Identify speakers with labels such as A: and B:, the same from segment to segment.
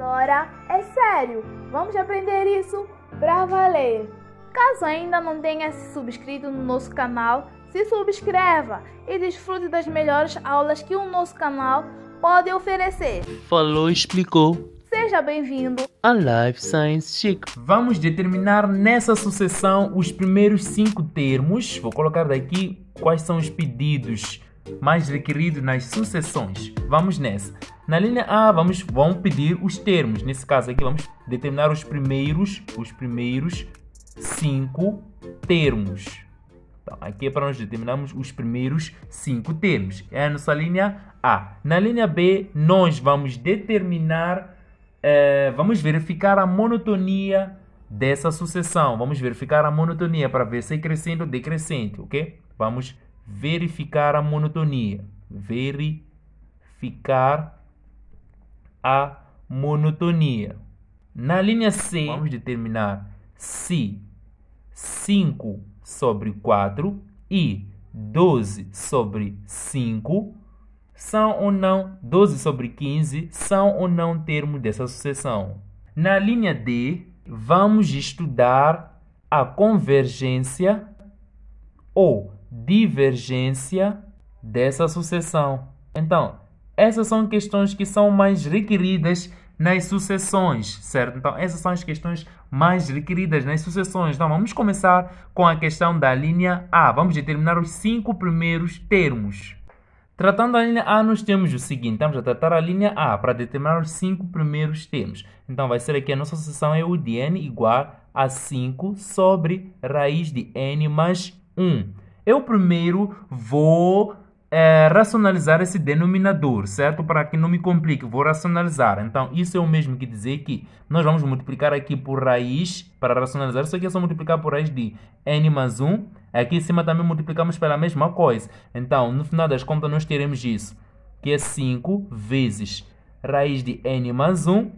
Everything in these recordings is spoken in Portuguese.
A: Agora é sério, vamos aprender isso pra valer. Caso ainda não tenha se subscrito no nosso canal, se subscreva e desfrute das melhores aulas que o nosso canal pode oferecer. Falou, explicou. Seja bem-vindo a Life Science Chic. Vamos determinar nessa sucessão os primeiros cinco termos. Vou colocar daqui quais são os pedidos mais requeridos nas sucessões. Vamos nessa. Na linha A, vamos vão pedir os termos. Nesse caso aqui, vamos determinar os primeiros, os primeiros cinco termos. Então, aqui é para nós determinarmos os primeiros cinco termos. É a nossa linha A. Na linha B, nós vamos determinar, é, vamos verificar a monotonia dessa sucessão. Vamos verificar a monotonia para ver se é crescente ou decrescente, ok? Vamos verificar a monotonia. Verificar a monotonia. Na linha C, vamos determinar se 5 sobre 4 e 12 sobre 5 são ou não 12 sobre 15 são ou não termos dessa sucessão. Na linha D, vamos estudar a convergência ou divergência dessa sucessão. Então, essas são questões que são mais requeridas nas sucessões, certo? Então, essas são as questões mais requeridas nas sucessões. Então, vamos começar com a questão da linha A. Vamos determinar os cinco primeiros termos. Tratando a linha A, nós temos o seguinte: estamos a tratar a linha A para determinar os cinco primeiros termos. Então, vai ser aqui a nossa sucessão é o de n igual a 5 sobre raiz de n mais 1. Eu primeiro vou é, racionalizar esse denominador, certo? Para que não me complique, vou racionalizar. Então, isso é o mesmo que dizer que nós vamos multiplicar aqui por raiz, para racionalizar, isso aqui é só multiplicar por raiz de n mais 1. Aqui em cima também multiplicamos pela mesma coisa. Então, no final das contas, nós teremos isso, que é 5 vezes raiz de n mais 1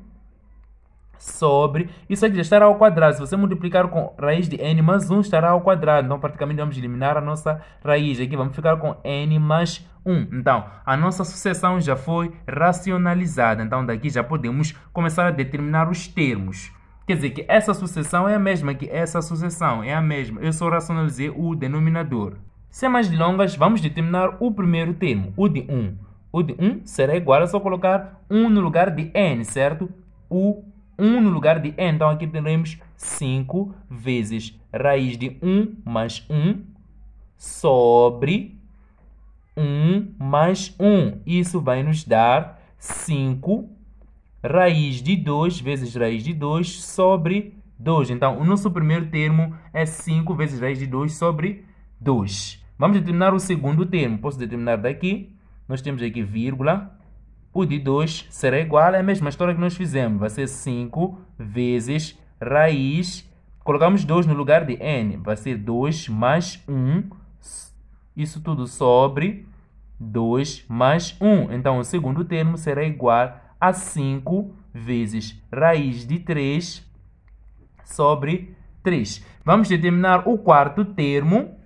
A: sobre... Isso aqui já estará ao quadrado. Se você multiplicar com raiz de n mais 1, estará ao quadrado. Então, praticamente, vamos eliminar a nossa raiz. Aqui vamos ficar com n mais 1. Então, a nossa sucessão já foi racionalizada. Então, daqui já podemos começar a determinar os termos. Quer dizer que essa sucessão é a mesma que essa sucessão, é a mesma. Eu só racionalizei o denominador. Sem mais delongas, vamos determinar o primeiro termo, o de 1. O de 1 será igual a só colocar 1 no lugar de n, certo? O 1 no lugar de e. Então aqui teremos 5 vezes raiz de 1 mais 1 sobre 1 mais 1. Isso vai nos dar 5 raiz de 2 vezes raiz de 2 sobre 2. Então, o nosso primeiro termo é 5 vezes raiz de 2 sobre 2. Vamos determinar o segundo termo. Posso determinar daqui. Nós temos aqui vírgula o de 2 será igual, é a mesma história que nós fizemos. Vai ser 5 vezes raiz. Colocamos 2 no lugar de n. Vai ser 2 mais 1. Um, isso tudo sobre 2 mais 1. Um. Então, o segundo termo será igual a 5 vezes raiz de 3 sobre 3. Vamos determinar o quarto termo.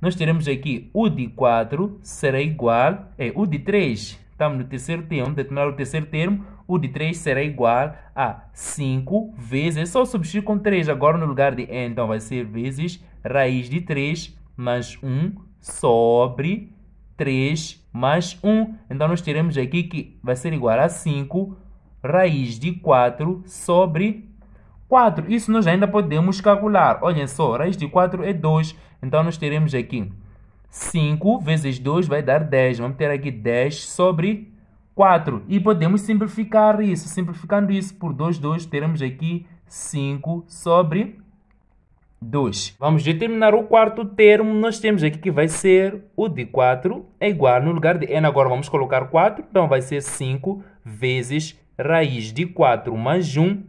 A: Nós teremos aqui o de 4 será igual, é, o de 3 estamos no terceiro termo, determinar o terceiro termo, o de 3 será igual a 5 vezes, só substituir com 3 agora no lugar de n, então vai ser vezes raiz de 3 mais 1 sobre 3 mais 1. Então nós teremos aqui que vai ser igual a 5 raiz de 4 sobre 4. Isso nós ainda podemos calcular. Olhem só, raiz de 4 é 2, então nós teremos aqui 5 vezes 2 vai dar 10. Vamos ter aqui 10 sobre 4. E podemos simplificar isso. Simplificando isso por 2, 2, teremos aqui 5 sobre 2. Vamos determinar o quarto termo. Nós temos aqui que vai ser o de 4 é igual no lugar de n. Agora vamos colocar 4. Então vai ser 5 vezes raiz de 4 mais 1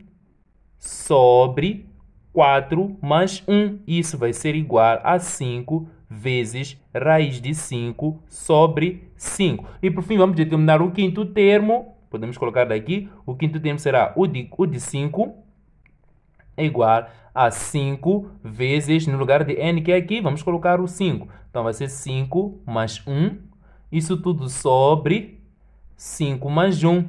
A: sobre 4 mais 1. Isso vai ser igual a 5 vezes raiz de 5 sobre 5. E por fim, vamos determinar o quinto termo. Podemos colocar daqui. O quinto termo será o de, o de 5 é igual a 5 vezes, no lugar de n que é aqui, vamos colocar o 5. Então, vai ser 5 mais 1, isso tudo sobre 5 mais 1.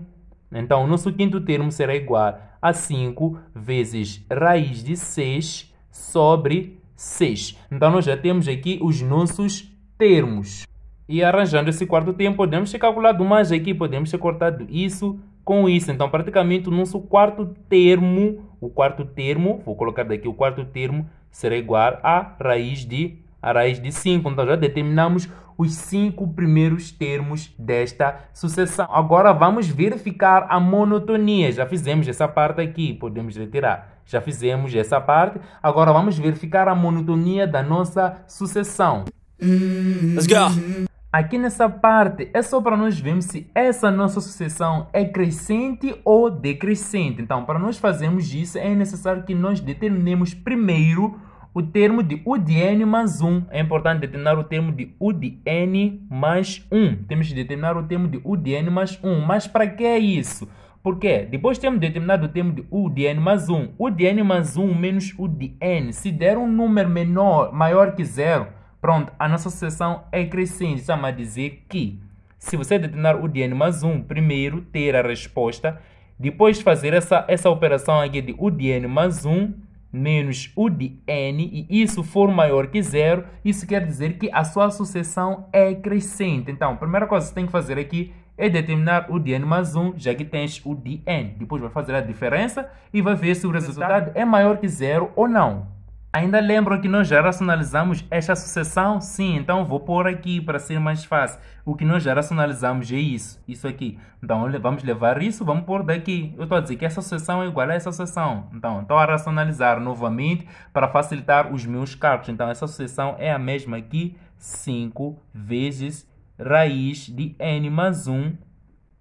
A: Então, o nosso quinto termo será igual a 5 vezes raiz de 6 sobre 5. 6. Então nós já temos aqui os nossos termos. E arranjando esse quarto termo, podemos ter calculado mais aqui, podemos ter cortado isso com isso. Então, praticamente, o nosso quarto termo, o quarto termo, vou colocar daqui o quarto termo, será igual a raiz de a raiz de 5. Então já determinamos os cinco primeiros termos desta sucessão. Agora vamos verificar a monotonia. Já fizemos essa parte aqui, podemos retirar. Já fizemos essa parte. Agora vamos verificar a monotonia da nossa sucessão. Let's go. Aqui nessa parte é só para nós vermos se essa nossa sucessão é crescente ou decrescente. Então, para nós fazermos isso, é necessário que nós determinemos primeiro o termo de U de N mais 1. É importante determinar o termo de U de N mais 1. Temos de determinar o termo de U de N mais 1. Mas para que é isso? Porque depois temos determinado o termo de U de N mais 1. U de N mais 1 menos U de N. Se der um número menor, maior que zero, pronto, a nossa sucessão é crescente. Estamos é a dizer que se você determinar U de N mais 1, primeiro ter a resposta, depois fazer essa, essa operação aqui de U de N mais 1, menos o de n e isso for maior que zero, isso quer dizer que a sua sucessão é crescente. Então, a primeira coisa que você tem que fazer aqui é determinar o de n mais 1, já que tens o de n. Depois vai fazer a diferença e vai ver se o resultado é maior que zero ou não. Ainda lembram que nós já racionalizamos esta sucessão? Sim, então vou pôr aqui para ser mais fácil. O que nós já racionalizamos é isso, isso aqui. Então vamos levar isso, vamos pôr daqui. Eu estou a dizer que essa sucessão é igual a essa sucessão. Então estou a racionalizar novamente para facilitar os meus cálculos. Então essa sucessão é a mesma aqui, 5 vezes raiz de n mais 1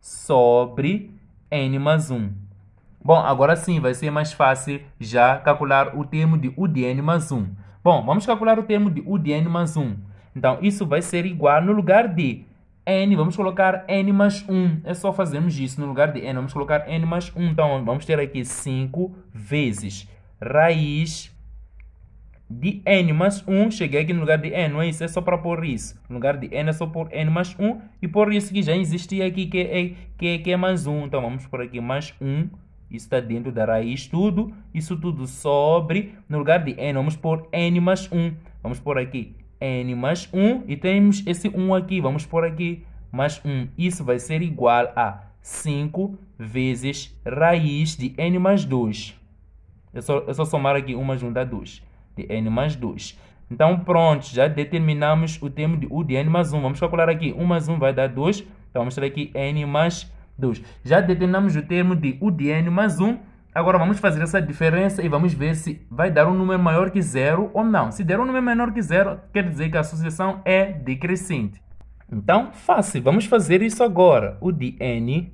A: sobre n mais 1. Bom, agora sim vai ser mais fácil já calcular o termo de UDN mais 1. Bom, vamos calcular o termo de UDN mais 1. Então, isso vai ser igual no lugar de n, vamos colocar n mais 1. É só fazermos isso no lugar de n, vamos colocar n mais 1. Então, vamos ter aqui 5 vezes raiz de n mais 1. Cheguei aqui no lugar de n, não é isso? É só para pôr isso. No lugar de n é só pôr n mais 1. E por isso que já existia aqui, que é, que é, que é mais 1. Então, vamos pôr aqui mais 1 isso está dentro da raiz tudo. Isso tudo sobre. No lugar de n, vamos pôr n mais 1. Vamos pôr aqui n mais 1. E temos esse 1 aqui. Vamos pôr aqui mais 1. Isso vai ser igual a 5 vezes raiz de n mais 2. É só, é só somar aqui 1 mais 1 dá 2. De n mais 2. Então, pronto. Já determinamos o termo de u de n mais 1. Vamos calcular aqui. 1 mais 1 vai dar 2. Então, vamos ter aqui n mais 2. 2. Já determinamos o termo de o mais 1. Agora vamos fazer essa diferença e vamos ver se vai dar um número maior que zero ou não. Se der um número menor que zero, quer dizer que a associação é decrescente. Então, fácil. Vamos fazer isso agora. O de n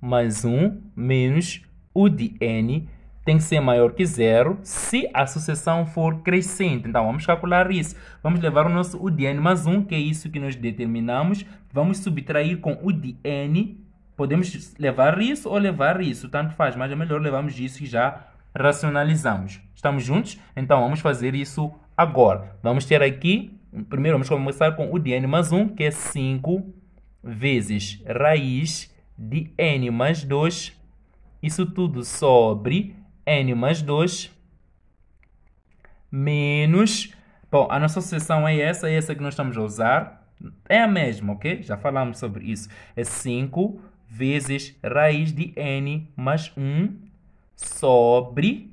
A: mais 1 menos o de n tem que ser maior que zero se a associação for crescente. Então, vamos calcular isso. Vamos levar o nosso u de n mais 1, que é isso que nós determinamos. Vamos subtrair com o de n podemos levar isso ou levar isso, tanto faz, mas é melhor levarmos isso e já racionalizamos. Estamos juntos? Então vamos fazer isso agora. Vamos ter aqui, primeiro vamos começar com o de n mais 1, que é 5 vezes raiz de n mais 2, isso tudo sobre n mais 2, menos... Bom, a nossa sucessão é essa, é essa que nós estamos a usar. É a mesma, ok? Já falamos sobre isso. É 5 vezes raiz de n mais 1 sobre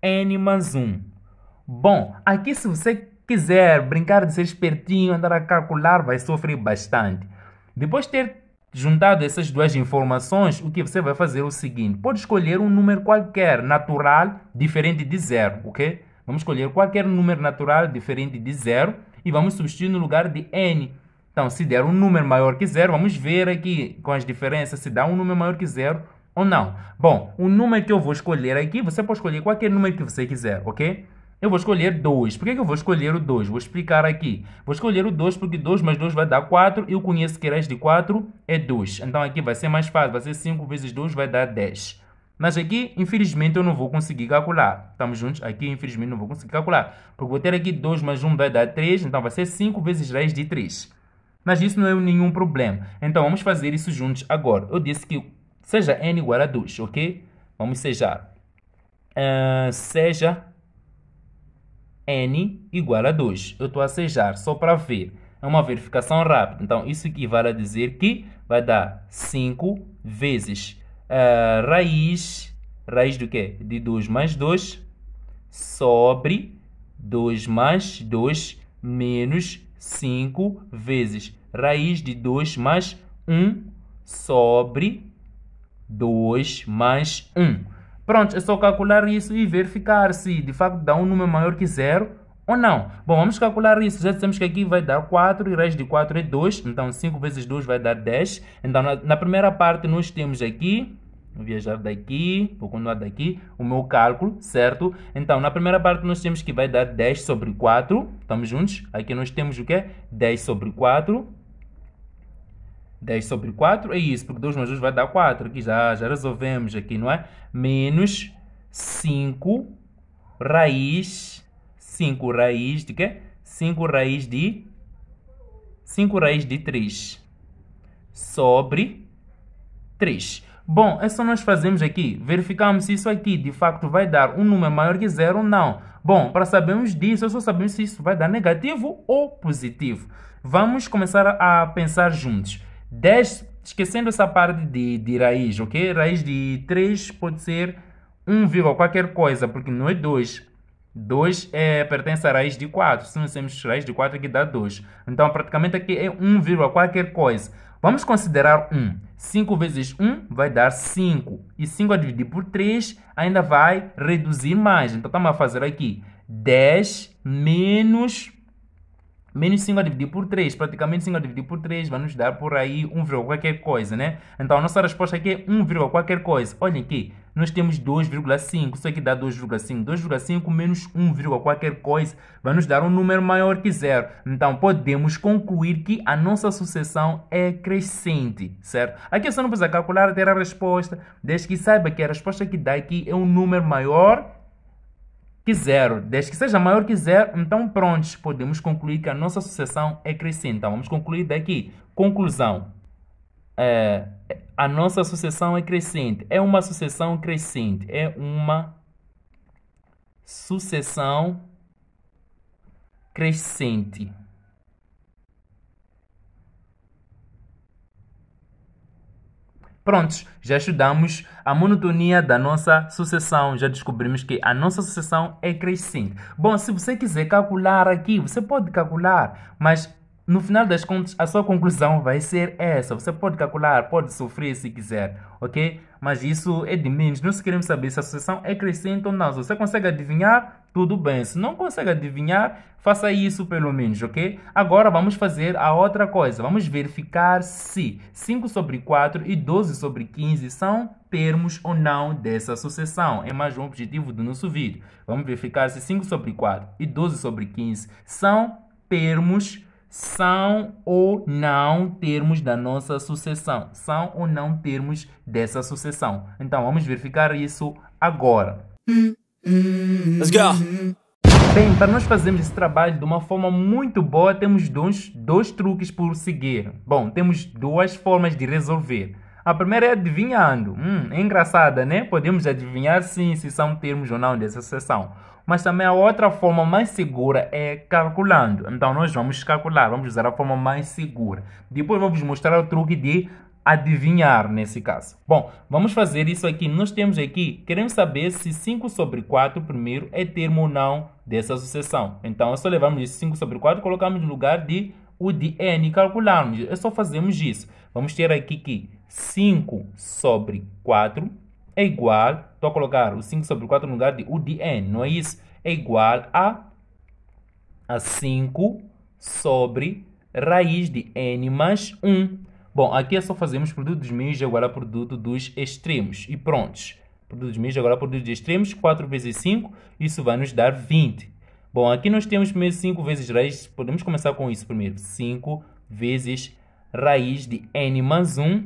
A: n mais 1. Bom, aqui se você quiser brincar de ser espertinho, andar a calcular, vai sofrer bastante. Depois de ter juntado essas duas informações, o que você vai fazer é o seguinte: pode escolher um número qualquer natural diferente de zero, ok? Vamos escolher qualquer número natural diferente de zero e vamos substituir no lugar de n. Então, se der um número maior que zero, vamos ver aqui com as diferenças se dá um número maior que zero ou não. Bom, o número que eu vou escolher aqui, você pode escolher qualquer número que você quiser, ok? Eu vou escolher 2. Por que, eu vou escolher o 2? Vou explicar aqui. Vou escolher o 2 porque 2 mais 2 vai dar 4 e eu conheço que raiz de 4 é 2. Então aqui vai ser mais fácil, vai ser 5 vezes 2 vai dar 10. Mas aqui, infelizmente, eu não vou conseguir calcular. Estamos juntos? Aqui, infelizmente, não vou conseguir calcular. Porque vou ter aqui 2 mais 1 vai dar 3, então vai ser 5 vezes raiz de 3. Mas isso não é nenhum problema. Então vamos fazer isso juntos agora. Eu disse que seja n igual a 2, ok? Vamos seja. Uh, ah, seja n igual a 2. Eu estou a sejar só para ver. É uma verificação rápida. Então isso equivale a dizer que vai dar 5 vezes uh, raiz. Raiz do quê? De 2 mais 2 sobre 2 mais 2 menos 5 vezes raiz de 2 mais 1 sobre 2 mais 1. Pronto, é só calcular isso e verificar se de facto dá um número maior que zero ou não. Bom, vamos calcular isso. Já dissemos que aqui vai dar 4 e raiz de 4 é 2. Então, 5 vezes 2 vai dar 10. Então, na, na primeira parte, nós temos aqui Vou viajar daqui, vou continuar daqui, o meu cálculo, certo? Então, na primeira parte nós temos que vai dar 10 sobre 4, estamos juntos? Aqui nós temos o quê? 10 sobre 4. 10 sobre 4 é isso, porque 2 mais 2 vai dar 4, aqui já, já resolvemos aqui, não é? Menos 5 raiz, 5 raiz de quê? 5 raiz de, 5 raiz de 3 sobre 3. Bom, é só nós fazemos aqui, verificamos se isso aqui de facto vai dar um número maior que zero ou não. Bom, para sabermos disso, é só sabemos se isso vai dar negativo ou positivo. Vamos começar a pensar juntos. 10, esquecendo essa parte de, de raiz, ok? Raiz de 3 pode ser 1, qualquer coisa, porque não é 2. 2 é, pertence à raiz de 4. Se nós temos raiz de 4, aqui é dá 2. Então, praticamente aqui é 1, qualquer coisa. Vamos considerar 1. 5 vezes 1 vai dar 5. E 5 a dividir por 3 ainda vai reduzir mais. Então, estamos tá, a fazer aqui 10 menos Menos 5 a dividir por 3, praticamente 5 a dividir por 3 vai nos dar por aí 1, qualquer coisa, né? Então a nossa resposta aqui é 1, qualquer coisa. Olhem aqui, nós temos 2,5, isso aqui dá 2,5. 2,5 menos 1, qualquer coisa vai nos dar um número maior que zero. Então podemos concluir que a nossa sucessão é crescente, certo? Aqui eu só não precisa calcular ter a resposta, desde que saiba que a resposta que dá aqui é um número maior que zero. Desde que seja maior que zero, então prontos, podemos concluir que a nossa sucessão é crescente. Então vamos concluir daqui. Conclusão. É, a nossa sucessão é crescente. É uma sucessão crescente. É uma sucessão crescente. Prontos, já estudamos a monotonia da nossa sucessão, já descobrimos que a nossa sucessão é crescente. Bom, se você quiser calcular aqui, você pode calcular, mas no final das contas a sua conclusão vai ser essa. Você pode calcular, pode sofrer se quiser, ok? Mas isso é de menos, nós queremos saber se a sucessão é crescente ou não. Se você consegue adivinhar, tudo bem. Se não consegue adivinhar, faça isso pelo menos, ok? Agora vamos fazer a outra coisa. Vamos verificar se 5 sobre 4 e 12 sobre 15 são termos ou não dessa sucessão. É mais um objetivo do nosso vídeo. Vamos verificar se 5 sobre 4 e 12 sobre 15 são termos são ou não termos da nossa sucessão. São ou não termos dessa sucessão. Então, vamos verificar isso agora. Hum. Let's go! Bem, para nós fazermos esse trabalho de uma forma muito boa, temos dois, dois truques por seguir. Bom, temos duas formas de resolver. A primeira é adivinhando. Hum, é engraçada, né? Podemos adivinhar sim se são é termos ou não dessa sessão. Mas também a outra forma mais segura é calculando. Então nós vamos calcular, vamos usar a forma mais segura. Depois vamos mostrar o truque de adivinhar nesse caso. Bom, vamos fazer isso aqui. Nós temos aqui, queremos saber se 5 sobre 4 primeiro é termo ou não dessa sucessão. Então, é só levarmos esse 5 sobre 4 colocamos no lugar de o de n, e calcularmos. É só fazermos isso. Vamos ter aqui que 5 sobre 4 é igual, estou a colocar o 5 sobre 4 no lugar de o de n, não é isso? É igual a, a 5 sobre raiz de n mais 1. Bom, aqui é só fazemos produtos meios e agora produto dos extremos. E prontos. Produtos meios e agora produto de extremos. 4 vezes 5, isso vai nos dar 20. Bom, aqui nós temos primeiro 5 vezes raiz. Podemos começar com isso primeiro. 5 vezes raiz de n mais 1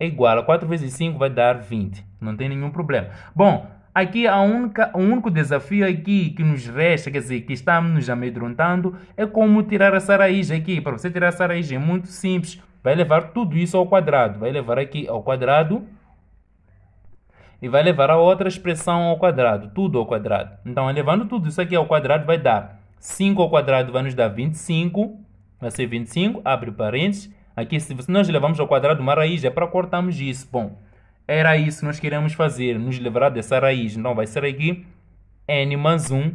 A: é igual a 4 vezes 5 vai dar 20. Não tem nenhum problema. Bom, aqui a única, o único desafio aqui que nos resta, quer dizer, que estamos nos amedrontando, é como tirar essa raiz aqui. Para você tirar essa raiz é muito simples. Vai levar tudo isso ao quadrado. Vai levar aqui ao quadrado. E vai levar a outra expressão ao quadrado. Tudo ao quadrado. Então, levando tudo isso aqui ao quadrado, vai dar 5 ao quadrado vai nos dar 25. Vai ser 25. Abre parênteses. Aqui, se nós levamos ao quadrado uma raiz, é para cortarmos isso. Bom, era isso que nós queríamos fazer. Nos livrar dessa raiz. Então, vai ser aqui n mais 1.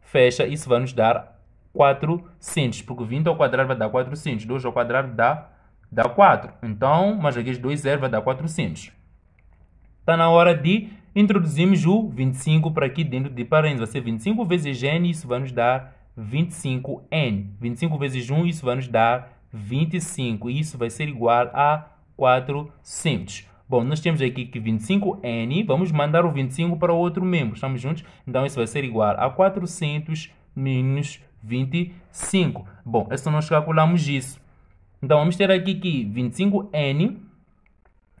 A: Fecha. Isso vai nos dar 400. Porque 20 ao quadrado vai dar 400. 2 ao quadrado dá dá 4. Então, mais aqui 2 zeros vai dar 400. Está na hora de introduzirmos o 25 para aqui dentro de parênteses. Vai ser 25 vezes n, isso vai nos dar 25n. 25 vezes 1, isso vai nos dar 25. E Isso vai ser igual a 400. Bom, nós temos aqui que 25n, vamos mandar o 25 para o outro membro, estamos juntos? Então, isso vai ser igual a 400 menos 25. Bom, é só nós calcularmos isso. Então, vamos ter aqui que 25N,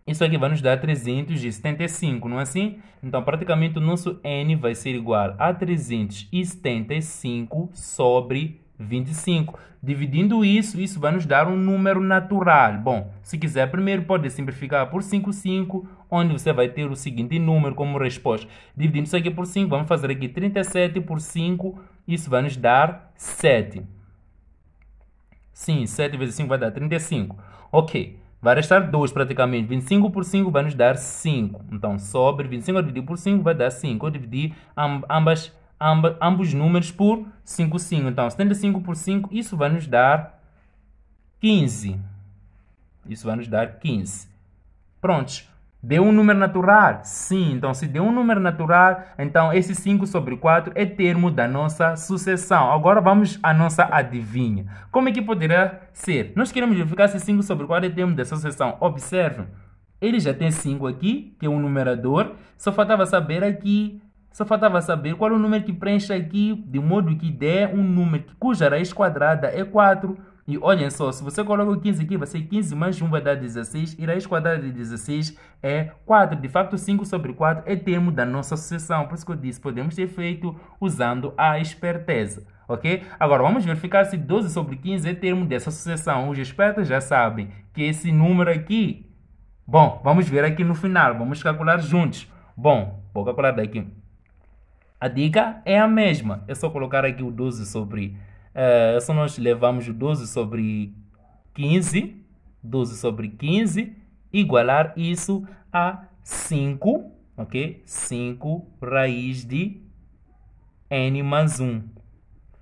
A: isso aqui vai nos dar 375, não é assim? Então, praticamente o nosso N vai ser igual a 375 sobre 25. Dividindo isso, isso vai nos dar um número natural. Bom, se quiser primeiro, pode simplificar por 5, 5, onde você vai ter o seguinte número como resposta. Dividindo isso aqui por 5, vamos fazer aqui 37 por 5, isso vai nos dar 7. Sim, 7 vezes 5 vai dar 35. Ok. Vai restar 2 praticamente. 25 por 5 vai nos dar 5. Então, sobre 25 eu dividi por 5 vai dar 5. Eu dividi ambas, ambas, ambos números por 5, 5. Então, 75 por 5, isso vai nos dar 15. Isso vai nos dar 15. Prontos. Deu um número natural? Sim, então se deu um número natural, então esse 5 sobre 4 é termo da nossa sucessão. Agora vamos à nossa adivinha. Como é que poderá ser? Nós queremos verificar se 5 sobre 4 é termo da sucessão. Observe, ele já tem 5 aqui, que é um numerador, só faltava saber aqui, só faltava saber qual é o número que preenche aqui, de modo que dê um número cuja raiz quadrada é 4 e olhem só, se você coloca o 15 aqui, vai ser 15 mais 1 vai dar 16, e raiz quadrada de 16 é 4. De facto, 5 sobre 4 é termo da nossa sucessão Por isso que eu disse, podemos ter feito usando a esperteza. Ok? Agora, vamos verificar se 12 sobre 15 é termo dessa sucessão. Os espertos já sabem que esse número aqui... Bom, vamos ver aqui no final. Vamos calcular juntos. Bom, vou calcular daqui. A dica é a mesma. É só colocar aqui o 12 sobre Uh, é, se nós levamos 12 sobre 15, 12 sobre 15, igualar isso a 5, ok? 5 raiz de n mais 1.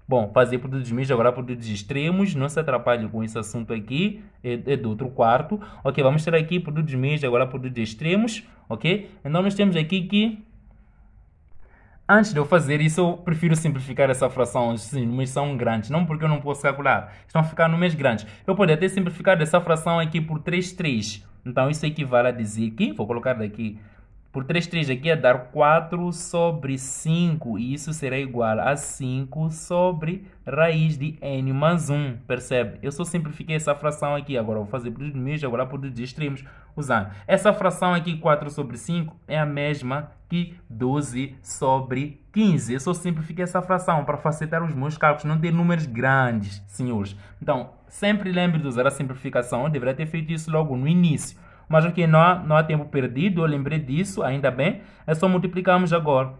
A: Bom, fazer produtos mistos, agora produtos extremos, não se atrapalhe com esse assunto aqui, é, é do outro quarto. Ok, vamos ter aqui produtos mistos, agora produtos extremos, ok? Então, nós temos aqui que Antes de eu fazer isso, eu prefiro simplificar essa fração. Os números são grandes. Não porque eu não posso calcular. Estão a ficar números grandes. Eu poderia ter simplificado essa fração aqui por 3, 3. Então, isso equivale a dizer que... Vou colocar daqui por 3, 3 aqui ia é dar 4 sobre 5. E isso será igual a 5 sobre raiz de n mais 1. Percebe? Eu só simplifiquei essa fração aqui. Agora vou fazer para os meus e agora para por extremos. Usando. Essa fração aqui, 4 sobre 5, é a mesma que 12 sobre 15. Eu só simplifiquei essa fração para facilitar os meus cálculos, não ter números grandes, senhores. Então, sempre lembre de usar a simplificação. Eu deveria ter feito isso logo no início mas aqui não há, não há tempo perdido, eu lembrei disso, ainda bem, é só multiplicarmos agora.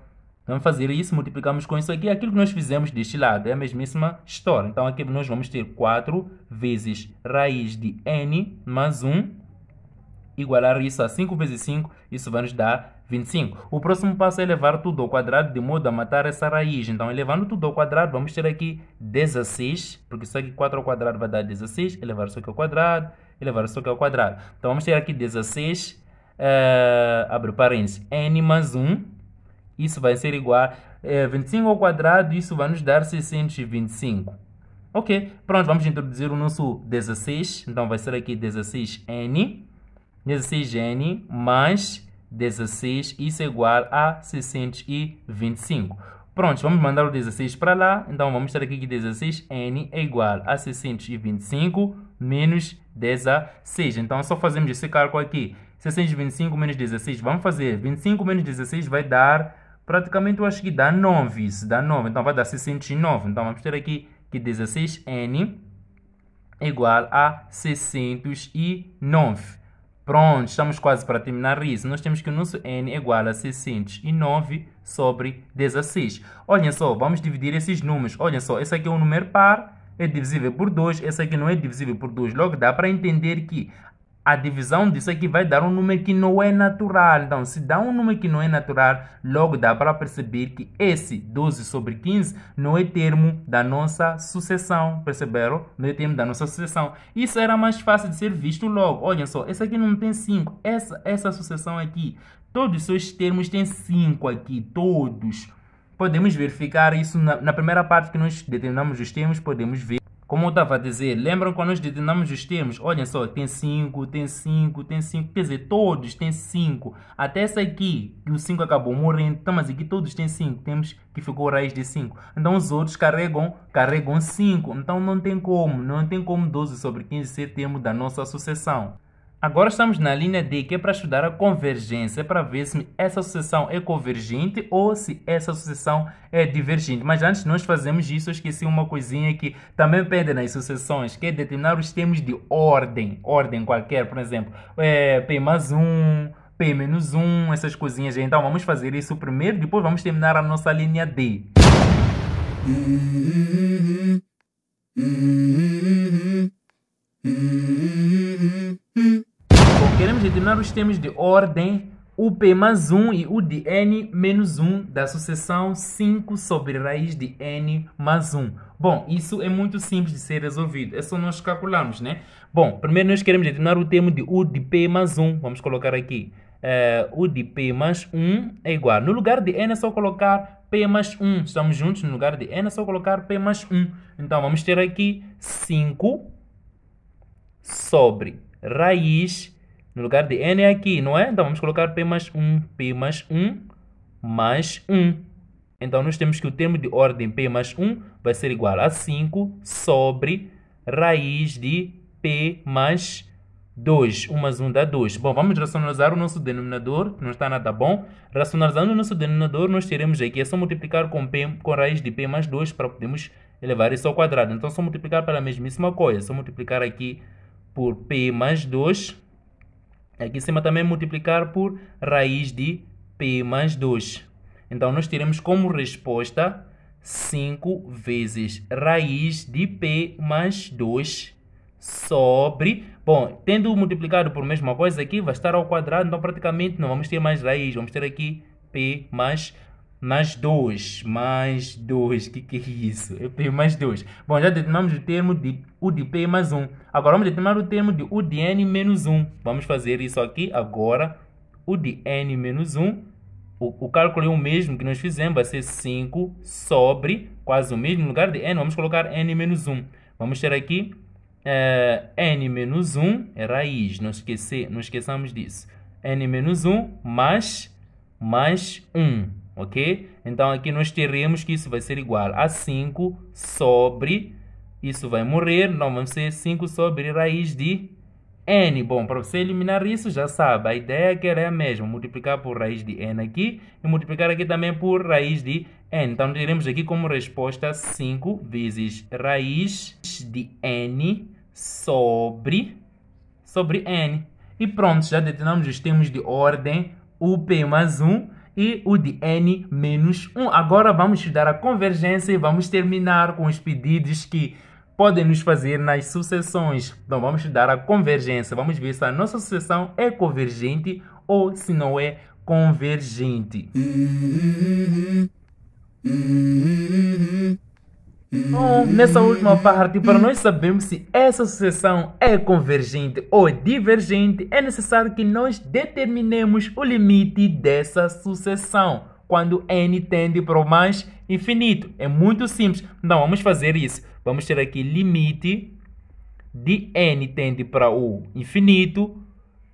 A: Vamos fazer isso, multiplicamos com isso aqui, aquilo que nós fizemos deste lado, é a mesmíssima história. Então, aqui nós vamos ter 4 vezes raiz de n mais 1, igualar isso a 5 vezes 5, isso vai nos dar 25. O próximo passo é elevar tudo ao quadrado, de modo a matar essa raiz. Então, elevando tudo ao quadrado, vamos ter aqui 16, porque isso aqui 4 ao quadrado vai dar 16, elevar isso aqui ao quadrado, elevar a sua que ao quadrado. Então vamos ter aqui 16, uh, é, abre parênteses, n mais 1, isso vai ser igual a uh, 25 ao quadrado, isso vai nos dar 625. Ok, pronto, vamos introduzir o nosso 16, então vai ser aqui 16n, 16n mais 16, isso é igual a 625. Pronto, vamos mandar o 16 para lá. Então, vamos ter aqui que 16n é igual a 625 menos 16. Então, só fazemos esse cálculo aqui. 625 menos 16, vamos fazer. 25 menos 16 vai dar, praticamente, eu acho que dá 9. Isso dá 9, então vai dar 609. Então, vamos ter aqui que 16n é igual a 609. Pronto, estamos quase para terminar isso. Nós temos que o nosso n é igual a 609 sobre 16. Olhem só, vamos dividir esses números. Olha só, esse aqui é um número par é divisível por 2, Esse aqui não é divisível por 2. Logo dá para entender que a divisão disso aqui vai dar um número que não é natural. Então, se dá um número que não é natural, logo dá para perceber que esse 12 sobre 15 não é termo da nossa sucessão. Perceberam? Não é termo da nossa sucessão. Isso era mais fácil de ser visto logo. olha só, Esse aqui não tem 5. Essa, essa sucessão aqui, todos os seus termos têm 5 aqui, todos. Podemos verificar isso na, na primeira parte que nós determinamos os termos, podemos ver. Como eu estava a dizer, lembram quando nós determinamos os termos? Olha só, tem 5, tem 5, tem 5, quer dizer, todos têm 5. Até essa aqui, que o 5 acabou morrendo, então, mas aqui todos têm 5, temos que ficou raiz de 5. Então os outros carregam carregam 5, então não tem como, não tem como 12 sobre 15 ser termo da nossa sucessão. Agora estamos na linha D, que é para estudar a convergência, para ver se essa sucessão é convergente ou se essa sucessão é divergente. Mas antes de nós fazermos isso, eu esqueci uma coisinha que também pede nas sucessões, que é determinar os termos de ordem, ordem qualquer, por exemplo, é, P mais 1, P menos 1, essas coisinhas. Então vamos fazer isso primeiro, depois vamos terminar a nossa linha D. Uhum. Uhum. Uhum determinar os termos de ordem UP mais 1 e U de N menos 1 da sucessão 5 sobre raiz de N mais 1. Bom, isso é muito simples de ser resolvido, é só nós calcularmos, né? Bom, primeiro nós queremos determinar o termo de U de P mais 1, vamos colocar aqui. Uh, U de P mais 1 é igual, no lugar de N é só colocar P mais 1, estamos juntos, no lugar de N é só colocar P mais 1. Então vamos ter aqui 5 sobre raiz de no lugar de n é aqui, não é? Então vamos colocar p mais 1, p mais 1, mais 1. Então nós temos que o termo de ordem p mais 1 vai ser igual a 5 sobre raiz de p mais 2. 1 mais 1 dá 2. Bom, vamos racionalizar o nosso denominador, não está nada bom. Racionalizando o nosso denominador, nós teremos aqui, é só multiplicar com, p, com raiz de p mais 2 para podermos elevar isso ao quadrado. Então, só multiplicar pela mesmíssima coisa. É Só multiplicar aqui por p mais 2 Aqui em cima também é multiplicar por raiz de P mais 2. Então, nós teremos como resposta 5 vezes raiz de P mais 2 sobre... Bom, tendo multiplicado por mesma coisa aqui, vai estar ao quadrado, então praticamente não vamos ter mais raiz. Vamos ter aqui P mais mais 2, mais 2, que que é isso? É P mais 2. Bom, já determinamos o termo de UDP mais 1. Agora vamos determinar o termo de UDN menos 1. Vamos fazer isso aqui agora. UDN menos 1. O, o cálculo é o mesmo que nós fizemos, vai ser 5 sobre, quase o mesmo, lugar de n, vamos colocar n menos 1. Vamos ter aqui é, n menos 1 é raiz, não, esquecer, não esqueçamos disso. n menos 1 mais, mais 1, ok? Então aqui nós teremos que isso vai ser igual a 5 sobre isso vai morrer, não vão ser 5 sobre raiz de n. Bom, para você eliminar isso, já sabe, a ideia é que era a mesma, multiplicar por raiz de n aqui e multiplicar aqui também por raiz de n. Então, teremos aqui como resposta 5 vezes raiz de n sobre, sobre n. E pronto, já determinamos os termos de ordem UP mais 1 e o de n menos 1. Agora vamos estudar a convergência e vamos terminar com os pedidos que podem nos fazer nas sucessões. Então vamos estudar a convergência. Vamos ver se a nossa sucessão é convergente ou se não é convergente. Uhum. Uhum. Uhum. Bom, hum, nessa última parte, para nós sabermos se essa sucessão é convergente ou divergente, é necessário que nós determinemos o limite dessa sucessão quando n tende para o mais infinito. É muito simples. Então, vamos fazer isso. Vamos ter aqui limite de n tende para o infinito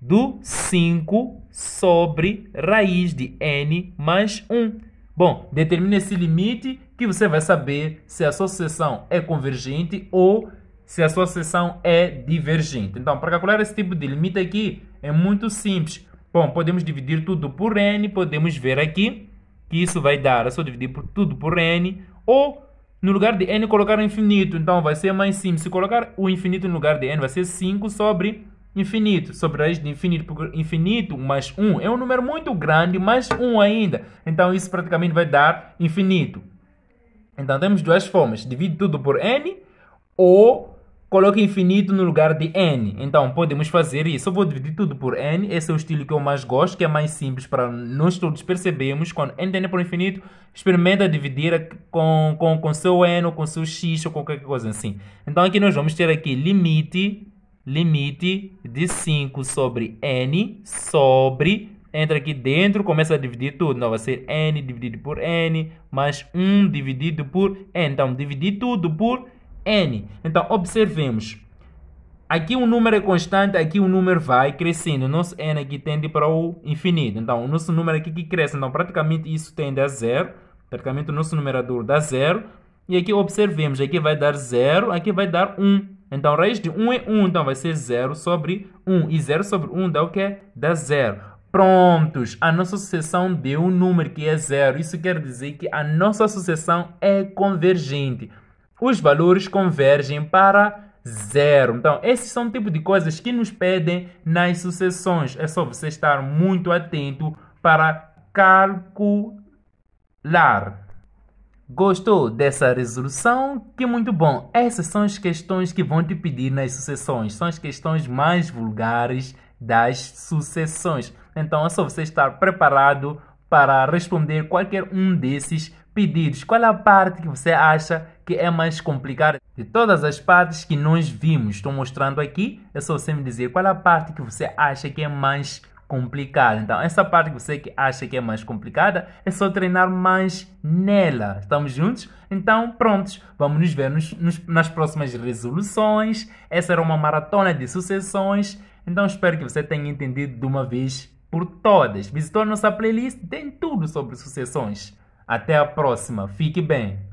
A: do 5 sobre raiz de n mais 1. Bom, determina esse limite que você vai saber se a sua sucessão é convergente ou se a sua sucessão é divergente. Então, para calcular esse tipo de limite aqui, é muito simples. Bom, podemos dividir tudo por n, podemos ver aqui que isso vai dar, é só dividir por, tudo por n, ou no lugar de n colocar o infinito, então vai ser mais simples. Se colocar o infinito no lugar de n, vai ser 5 sobre infinito, sobre a raiz de infinito, porque infinito mais 1 é um número muito grande, mais 1 ainda. Então isso praticamente vai dar infinito. Então temos duas formas. Divide tudo por n ou coloque infinito no lugar de n. Então podemos fazer isso. Eu vou dividir tudo por n. Esse é o estilo que eu mais gosto, que é mais simples para nós todos percebemos. Quando n tende por infinito, experimenta dividir com, com, com seu n ou com seu x ou qualquer coisa assim. Então aqui nós vamos ter aqui limite limite de 5 sobre n sobre entra aqui dentro, começa a dividir tudo. Não vai ser n dividido por n, mais 1 dividido por n. Então, dividir tudo por n. Então, observemos. Aqui o um número é constante, aqui o um número vai crescendo. O nosso n aqui tende para o infinito. Então, o nosso número aqui que cresce. Então, praticamente isso tende a zero. Praticamente o nosso numerador dá zero. E aqui observemos, aqui vai dar zero, aqui vai dar 1. Um. Então, raiz de 1 é 1, então vai ser 0 sobre 1. E 0 sobre 1 dá o quê? Dá zero. Prontos, a nossa sucessão deu um número que é zero. Isso quer dizer que a nossa sucessão é convergente. Os valores convergem para zero. Então, esses são o tipo de coisas que nos pedem nas sucessões. É só você estar muito atento para calcular. Gostou dessa resolução? Que muito bom! Essas são as questões que vão te pedir nas sucessões. São as questões mais vulgares das sucessões. Então é só você estar preparado para responder qualquer um desses pedidos. Qual é a parte que você acha que é mais complicada? De todas as partes que nós vimos, estou mostrando aqui, é só você me dizer qual é a parte que você acha que é mais complicada. Então, essa parte que você que acha que é mais complicada, é só treinar mais nela. Estamos juntos? Então, prontos, vamos nos ver nos, nos, nas próximas resoluções. Essa era uma maratona de sucessões. Então, espero que você tenha entendido de uma vez por todas. Visitou nossa playlist, tem tudo sobre sucessões. Até a próxima, fique bem!